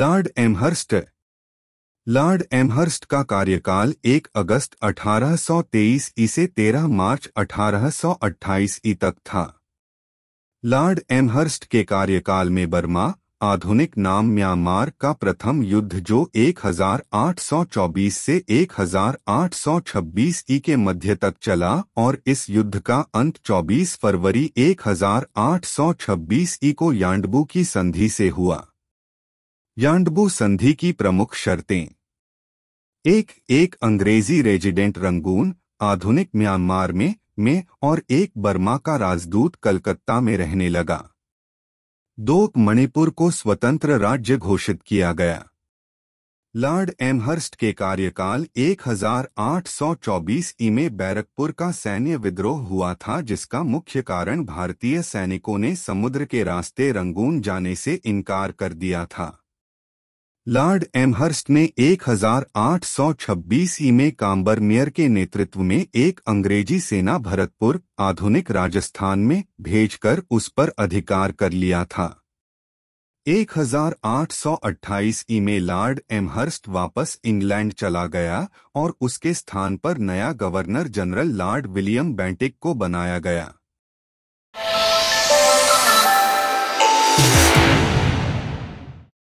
Lord Amherst Lord Amherst का कार्यकाल 1 अगस्त 1823 ई से 13 मार्च 1828 ई तक था लॉर्ड एमहर्स्ट के कार्यकाल में बर्मा आधुनिक नाम म्यांमार का प्रथम युद्ध जो 1824 से 1826 ई के मध्य तक चला और इस युद्ध का अंत 24 फरवरी 1826 ई को यांडबू की संधि से हुआ यांडबू संधि की प्रमुख शर्तें एक एक अंग्रेजी रेजिडेंट रंगून आधुनिक म्यांमार में में और एक बर्मा का राजदूत कलकत्ता में रहने लगा दो मणिपुर को स्वतंत्र राज्य घोषित किया गया लॉर्ड एमहर्स्ट के कार्यकाल 1824 ई में बैरकपुर का सैन्य विद्रोह हुआ था जिसका मुख्य कारण भारतीय सैनिकों ने समुद्र के रास्ते रंगून जाने से इनकार कर दिया था लॉर्ड एमहर्स्ट ने 1826 ई में काम्बर मेयर के नेतृत्व में एक अंग्रेजी सेना भरतपुर आधुनिक राजस्थान में भेजकर उस पर अधिकार कर लिया था 1828 ई में लॉर्ड एमहर्स्ट वापस इंग्लैंड चला गया और उसके स्थान पर नया governor general lord William Bentinck को बनाया गया